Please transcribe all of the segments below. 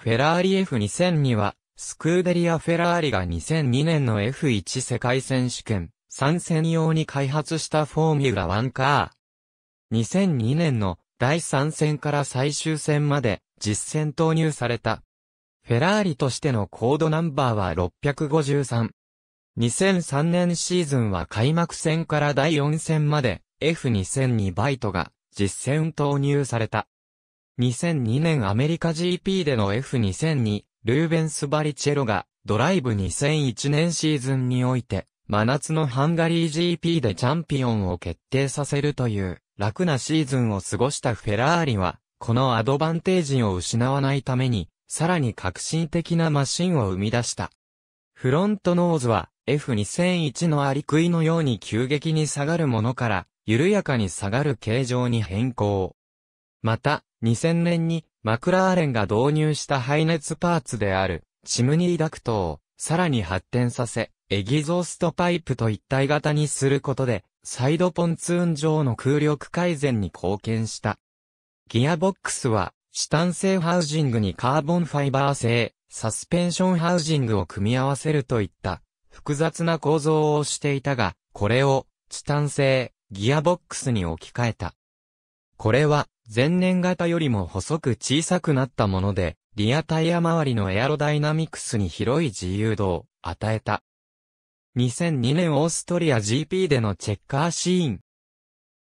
フェラーリ f 2 0 0には、スクーデリア・フェラーリが2002年の F1 世界選手権参戦用に開発したフォーミュラワンカー。2002年の第3戦から最終戦まで実戦投入された。フェラーリとしてのコードナンバーは653。2003年シーズンは開幕戦から第4戦まで F2002 バイトが実戦投入された。2002年アメリカ GP での F2002、ルーベンス・バリチェロが、ドライブ2001年シーズンにおいて、真夏のハンガリー GP でチャンピオンを決定させるという、楽なシーズンを過ごしたフェラーリは、このアドバンテージを失わないために、さらに革新的なマシンを生み出した。フロントノーズは F2001 のアリクイのように急激に下がるものから緩やかに下がる形状に変更。また、2000年にマクラーレンが導入した排熱パーツであるチムニーダクトをさらに発展させ、エギゾーストパイプと一体型にすることで、サイドポンツーン上の空力改善に貢献した。ギアボックスは、チタン製ハウジングにカーボンファイバー製、サスペンションハウジングを組み合わせるといった複雑な構造をしていたが、これをチタン製ギアボックスに置き換えた。これは前年型よりも細く小さくなったもので、リアタイヤ周りのエアロダイナミクスに広い自由度を与えた。2002年オーストリア GP でのチェッカーシーン。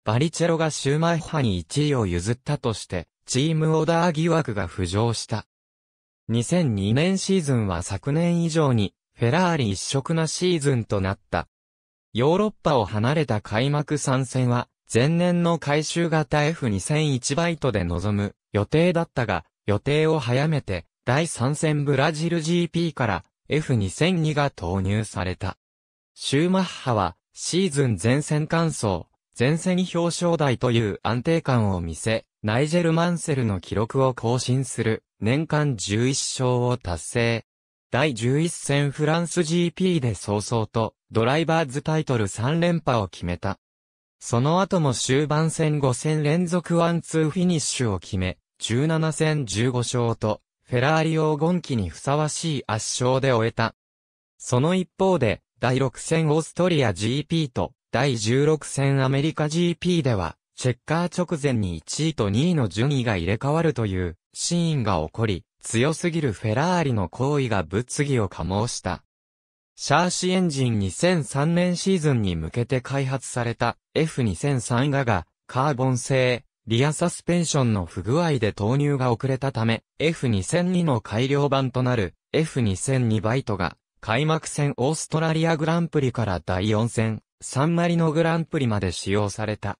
バリチェロがシューマイ派に1位を譲ったとして、チームオーダー疑惑が浮上した。2002年シーズンは昨年以上に、フェラーリ一色なシーズンとなった。ヨーロッパを離れた開幕参戦は、前年の回収型 F2001 バイトで臨む予定だったが、予定を早めて、第3戦ブラジル GP から F2002 が投入された。シューマッハは、シーズン前線完走、前線表彰台という安定感を見せ、ナイジェル・マンセルの記録を更新する年間11勝を達成。第11戦フランス GP で早々とドライバーズタイトル3連覇を決めた。その後も終盤戦5戦連続ワンツーフィニッシュを決め、17戦15勝と、フェラーリ黄金期にふさわしい圧勝で終えた。その一方で、第6戦オーストリア GP と、第16戦アメリカ GP では、チェッカー直前に1位と2位の順位が入れ替わるという、シーンが起こり、強すぎるフェラーリの行為が物議を醸した。シャーシエンジン2003年シーズンに向けて開発された F2003 ガがカーボン製リアサスペンションの不具合で投入が遅れたため F2002 の改良版となる F2002 バイトが開幕戦オーストラリアグランプリから第4戦サンマリノグランプリまで使用された。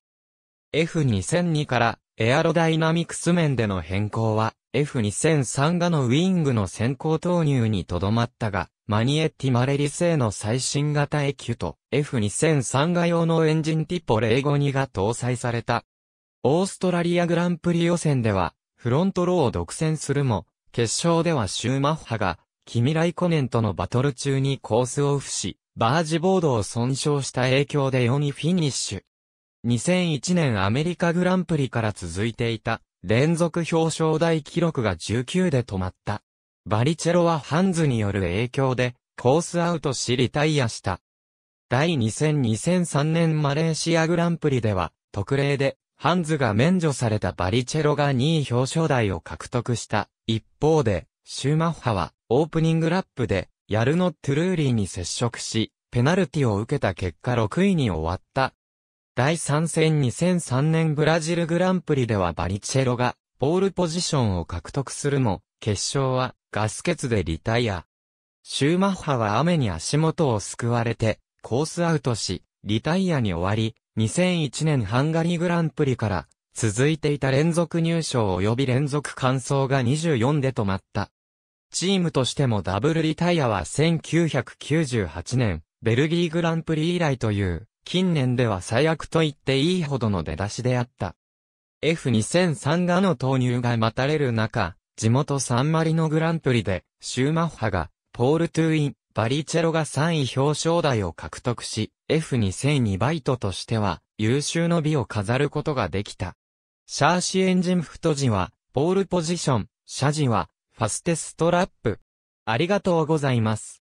F2002 からエアロダイナミクス面での変更は F2003 がのウィングの先行投入にとどまったが、マニエッティ・マレリ製の最新型 EQ と F2003 が用のエンジンティポ052が搭載された。オーストラリアグランプリ予選では、フロントローを独占するも、決勝ではシューマッハが、キミライコネンとのバトル中にコースオフし、バージボードを損傷した影響で4位フィニッシュ。2001年アメリカグランプリから続いていた連続表彰台記録が19で止まった。バリチェロはハンズによる影響で、コースアウトしリタイアした。第2戦2003年マレーシアグランプリでは、特例で、ハンズが免除されたバリチェロが2位表彰台を獲得した。一方で、シューマッハは、オープニングラップで、ヤルノ・トゥルーリーに接触し、ペナルティを受けた結果6位に終わった。第3戦2003年ブラジルグランプリではバリチェロがボールポジションを獲得するも、決勝はガス欠でリタイア。シューマッハは雨に足元をすくわれて、コースアウトし、リタイアに終わり、2001年ハンガリーグランプリから続いていた連続入賞及び連続完走が24で止まった。チームとしてもダブルリタイアは1998年、ベルギーグランプリ以来という近年では最悪と言っていいほどの出だしであった。F2003 がの投入が待たれる中、地元サンマリのグランプリで、シューマッハが、ポール・トゥイン、バリチェロが3位表彰台を獲得し、F2002 バイトとしては、優秀の美を飾ることができた。シャーシエンジンフトジは、ポールポジション、シャジは、ファステストラップ。ありがとうございます。